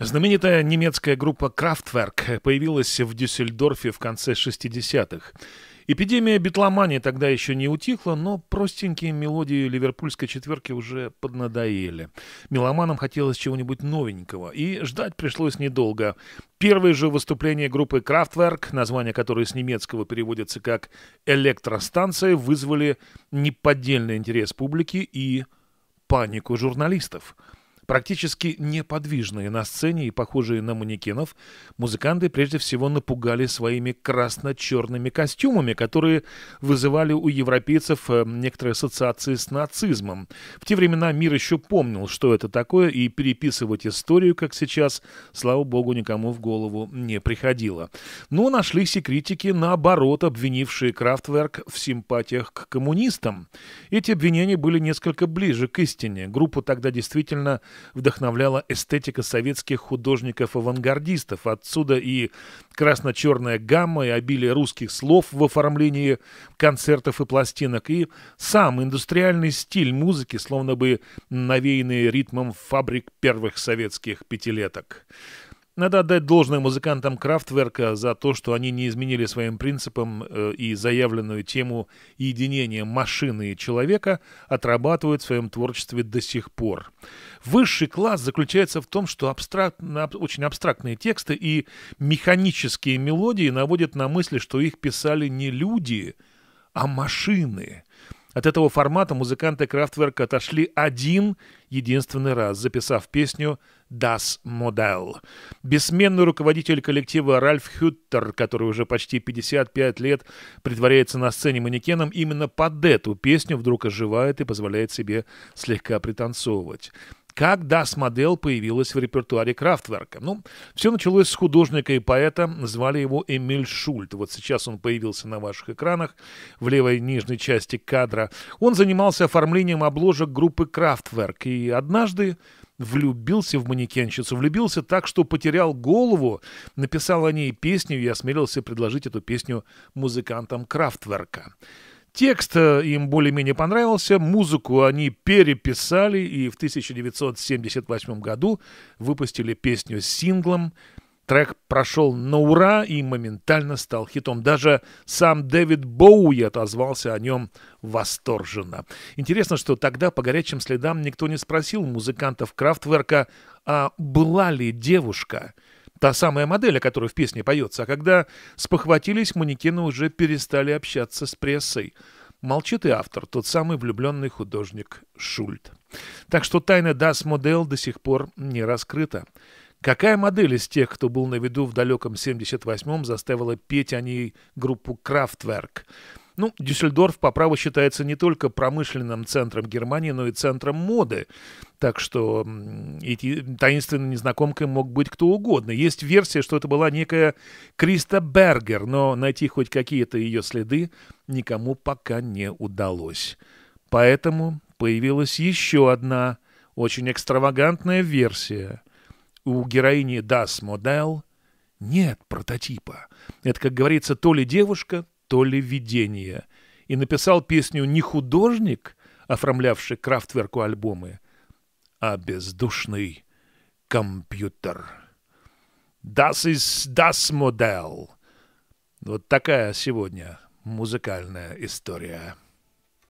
Знаменитая немецкая группа Kraftwerk появилась в Дюссельдорфе в конце 60-х. Эпидемия битломании тогда еще не утихла, но простенькие мелодии ливерпульской четверки уже поднадоели. Меломанам хотелось чего-нибудь новенького, и ждать пришлось недолго. Первое же выступление группы Kraftwerk, название которой с немецкого переводится как «электростанция», вызвали неподдельный интерес публики и панику журналистов – Практически неподвижные на сцене и похожие на манекенов, музыканты прежде всего напугали своими красно-черными костюмами, которые вызывали у европейцев э, некоторые ассоциации с нацизмом. В те времена мир еще помнил, что это такое, и переписывать историю, как сейчас, слава богу, никому в голову не приходило. Но нашлись и критики, наоборот, обвинившие Крафтверк в симпатиях к коммунистам. Эти обвинения были несколько ближе к истине. Группу тогда действительно вдохновляла эстетика советских художников-авангардистов. Отсюда и красно-черная гамма, и обилие русских слов в оформлении концертов и пластинок, и сам индустриальный стиль музыки, словно бы навеянный ритмом фабрик первых советских пятилеток. Надо отдать должное музыкантам Крафтверка за то, что они не изменили своим принципам э, и заявленную тему единения машины и человека отрабатывают в своем творчестве до сих пор. Высший класс заключается в том, что абстракт, очень абстрактные тексты и механические мелодии наводят на мысли, что их писали не люди, а машины. От этого формата музыканты Крафтверк отошли один единственный раз, записав песню «Das Modell. Бессменный руководитель коллектива Ральф Хюттер, который уже почти 55 лет притворяется на сцене манекеном, именно под эту песню вдруг оживает и позволяет себе слегка пританцовывать. Как DAS-модель появилась в репертуаре Крафтверка? Ну, все началось с художника и поэта, звали его Эмиль Шульт. Вот сейчас он появился на ваших экранах в левой нижней части кадра. Он занимался оформлением обложек группы Крафтверк, и однажды влюбился в манекенщицу, влюбился так, что потерял голову, написал о ней песню и осмелился предложить эту песню музыкантам Крафтверка. Текст э, им более-менее понравился, музыку они переписали и в 1978 году выпустили песню с синглом. Трек прошел на ура и моментально стал хитом. Даже сам Дэвид Боуи отозвался о нем восторженно. Интересно, что тогда по горячим следам никто не спросил музыкантов Крафтверка, а была ли девушка – Та самая модель, о которой в песне поется. А когда спохватились, манекены уже перестали общаться с прессой. Молчит и автор, тот самый влюбленный художник Шульт. Так что тайна Das Model до сих пор не раскрыта. Какая модель из тех, кто был на виду в далеком 78-м, заставила петь о ней группу «Крафтверк»? Ну, Дюссельдорф по праву считается не только промышленным центром Германии, но и центром моды. Так что эти таинственной незнакомкой мог быть кто угодно. Есть версия, что это была некая Криста Бергер, но найти хоть какие-то ее следы никому пока не удалось. Поэтому появилась еще одна очень экстравагантная версия. У героини Das Model нет прототипа. Это, как говорится, то ли девушка, то ли видение, и написал песню не художник, оформлявший крафтверку альбомы, а бездушный компьютер. Das ist das Modell. Вот такая сегодня музыкальная история.